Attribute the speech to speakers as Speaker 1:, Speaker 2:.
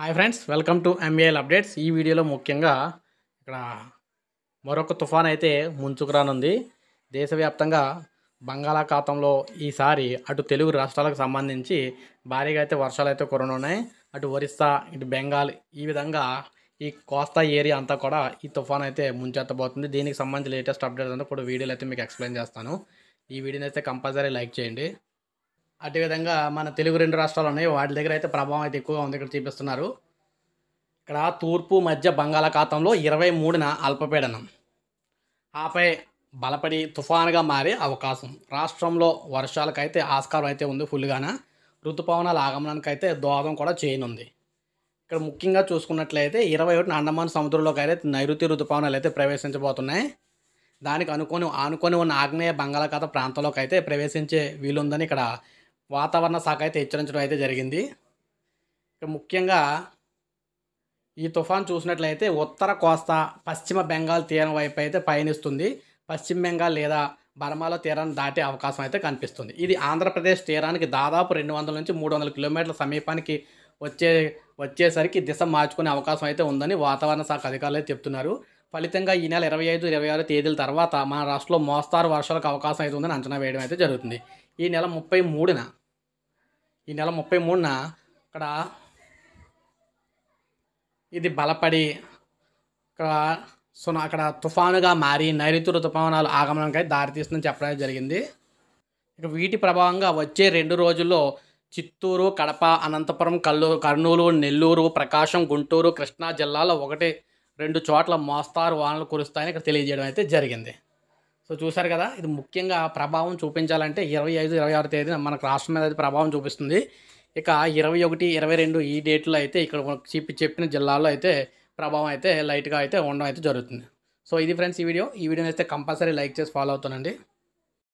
Speaker 1: hi friends welcome to MAL updates ఈ వీడియోలో ముఖ్యంగా ఇక్కడ మరొక తుఫాన్ అయితే ముంచుకురానుంది దేశవ్యాప్తంగా బంగాళాఖాతంలో ఈసారి అటు తెలుగు రాష్ట్రాలకు సంబంధించి భారీగా అయితే వర్షాలు అయితే కురనున్నాయి అటు ఒరిస్సా ఇటు బెంగాల్ ఈ విధంగా ఈ కోస్తా ఏరియా అంతా కూడా ఈ తుఫాన్ అయితే ముంచెత్తబోతుంది దీనికి సంబంధించి లేటెస్ట్ అప్డేట్స్ అంతా కూడా వీడియోలు అయితే మీకు ఎక్స్ప్లెయిన్ చేస్తాను ఈ వీడియోని అయితే కంపల్సరీ లైక్ చేయండి విధంగా మన తెలుగు రెండు రాష్ట్రాలు ఉన్నాయి వాటి దగ్గర అయితే ప్రభావం అయితే ఎక్కువగా ఉంది ఇక్కడ చూపిస్తున్నారు ఇక్కడ తూర్పు మధ్య బంగాళాఖాతంలో ఇరవై మూడున అల్పపీడనం ఆపై బలపడి తుఫాన్గా మారే అవకాశం రాష్ట్రంలో వర్షాలకైతే ఆస్కారం అయితే ఉంది ఫుల్గాన ఋతుపవనాల ఆగమనానికి అయితే దోహదం కూడా చేయనుంది ఇక్కడ ముఖ్యంగా చూసుకున్నట్లయితే ఇరవై ఒకటిన అండమాన్ సముద్రంలోకి అయితే నైరుతి ఋతుపవనాలు అయితే ప్రవేశించబోతున్నాయి దానికి అనుకొని అనుకొని ఉన్న ఆగ్నేయ బంగాళాఖాత ప్రాంతంలోకి అయితే ప్రవేశించే వీలుందని ఇక్కడ వాతావరణ శాఖ అయితే హెచ్చరించడం అయితే జరిగింది ముఖ్యంగా ఈ తుఫాన్ చూసినట్లయితే ఉత్తర కోస్తా పశ్చిమ బెంగాల్ తీరం వైపు అయితే పయనిస్తుంది పశ్చిమ బెంగాల్ లేదా బర్మాలో తీరాన్ని దాటే అవకాశం అయితే కనిపిస్తుంది ఇది ఆంధ్రప్రదేశ్ తీరానికి దాదాపు రెండు వందల నుంచి మూడు వందల కిలోమీటర్ల సమీపానికి వచ్చే వచ్చేసరికి దిశ మార్చుకునే అవకాశం అయితే ఉందని వాతావరణ శాఖ అధికారులు చెప్తున్నారు ఫలితంగా ఈ నెల ఇరవై ఐదు ఇరవై ఆరు తేదీల తర్వాత మన రాష్ట్రంలో మోస్తారు వర్షాలకు అవకాశం అయితే ఉందని అంచనా వేయడం అయితే జరుగుతుంది ఈ నెల ముప్పై మూడున ఈ నెల ముప్పై మూడున ఇక్కడ ఇది బలపడి ఇక్కడ సునా అక్కడ తుఫానుగా మారి నైరుతి ఋతుపవనాలు ఆగమనంకై దారితీస్తుందని చెప్పడం జరిగింది ఇక వీటి ప్రభావంగా వచ్చే రెండు రోజుల్లో చిత్తూరు కడప అనంతపురం కల్లూరు కర్నూలు నెల్లూరు ప్రకాశం గుంటూరు కృష్ణా జిల్లాలో ఒకటి రెండు చోట్ల మోస్తారు వానలు కురుస్తాయని ఇక్కడ తెలియజేయడం అయితే జరిగింది సో చూసారు కదా ఇది ముఖ్యంగా ప్రభావం చూపించాలంటే ఇరవై ఐదు ఇరవై ఆరు తేదీన మనకు రాష్ట్రం మీద అయితే ప్రభావం చూపిస్తుంది ఇక ఇరవై ఒకటి ఇరవై రెండు ఈ డేట్లో అయితే ఇక్కడ చెప్పి చెప్పిన జిల్లాలో అయితే ప్రభావం అయితే లైట్గా అయితే ఉండడం అయితే జరుగుతుంది సో ఇది ఫ్రెండ్స్ ఈ వీడియో ఈ వీడియో అయితే కంపల్సరీ లైక్ చేసి ఫాలో అవుతానండి